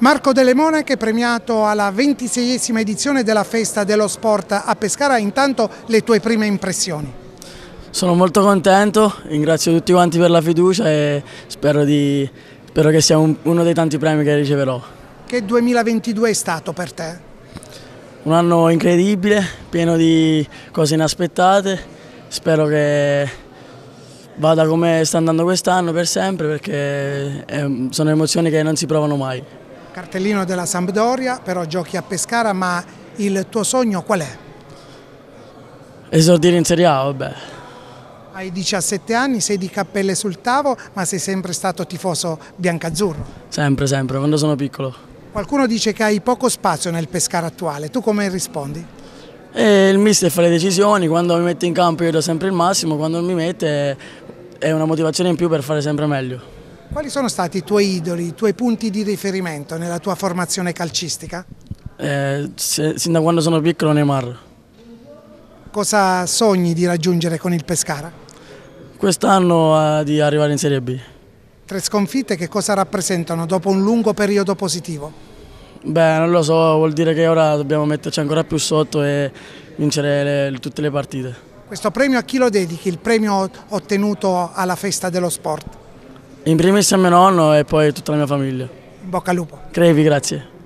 Marco Delle Monache premiato alla 26esima edizione della Festa dello Sport a Pescara, intanto le tue prime impressioni? Sono molto contento, ringrazio tutti quanti per la fiducia e spero, di, spero che sia un, uno dei tanti premi che riceverò. Che 2022 è stato per te? Un anno incredibile, pieno di cose inaspettate, spero che vada come sta andando quest'anno per sempre perché eh, sono emozioni che non si provano mai. Cartellino della Sampdoria, però giochi a Pescara, ma il tuo sogno qual è? Esordire in Serie A, vabbè. Hai 17 anni, sei di cappelle sul tavolo, ma sei sempre stato tifoso biancazzurro? Sempre, sempre, quando sono piccolo. Qualcuno dice che hai poco spazio nel Pescara attuale, tu come rispondi? E il mister fa le decisioni, quando mi mette in campo io do sempre il massimo, quando non mi mette è una motivazione in più per fare sempre meglio. Quali sono stati i tuoi idoli, i tuoi punti di riferimento nella tua formazione calcistica? Eh, se, sin da quando sono piccolo Neymar. Cosa sogni di raggiungere con il Pescara? Quest'anno eh, di arrivare in Serie B. Tre sconfitte che cosa rappresentano dopo un lungo periodo positivo? Beh, non lo so, vuol dire che ora dobbiamo metterci ancora più sotto e vincere le, tutte le partite. Questo premio a chi lo dedichi? Il premio ottenuto alla festa dello sport? In primis a mio nonno e poi a tutta la mia famiglia. In bocca al lupo. Crevi, grazie.